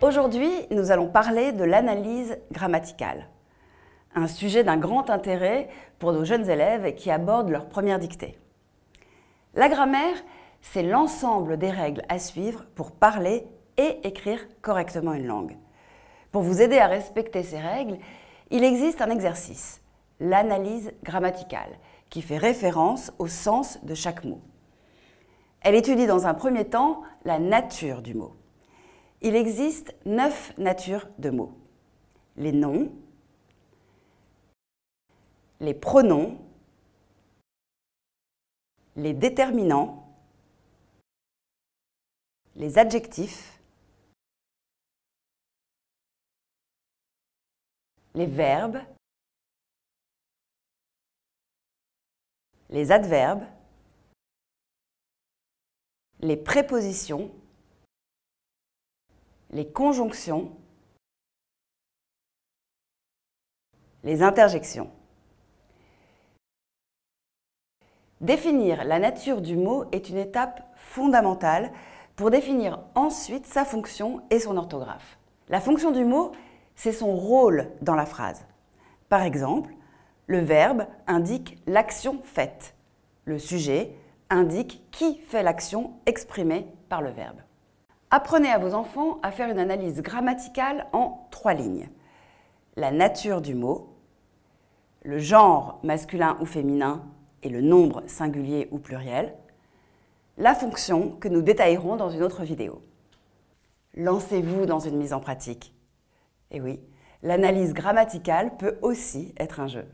Aujourd'hui, nous allons parler de l'analyse grammaticale, un sujet d'un grand intérêt pour nos jeunes élèves qui abordent leur première dictée. La grammaire, c'est l'ensemble des règles à suivre pour parler et écrire correctement une langue. Pour vous aider à respecter ces règles, il existe un exercice, l'analyse grammaticale, qui fait référence au sens de chaque mot. Elle étudie dans un premier temps la nature du mot. Il existe neuf natures de mots. Les noms, les pronoms, les déterminants, les adjectifs, les verbes, les adverbes, les prépositions les conjonctions, les interjections. Définir la nature du mot est une étape fondamentale pour définir ensuite sa fonction et son orthographe. La fonction du mot, c'est son rôle dans la phrase. Par exemple, le verbe indique l'action faite. Le sujet indique qui fait l'action exprimée par le verbe. Apprenez à vos enfants à faire une analyse grammaticale en trois lignes. La nature du mot, le genre masculin ou féminin et le nombre singulier ou pluriel, la fonction que nous détaillerons dans une autre vidéo. Lancez-vous dans une mise en pratique. Et oui, l'analyse grammaticale peut aussi être un jeu.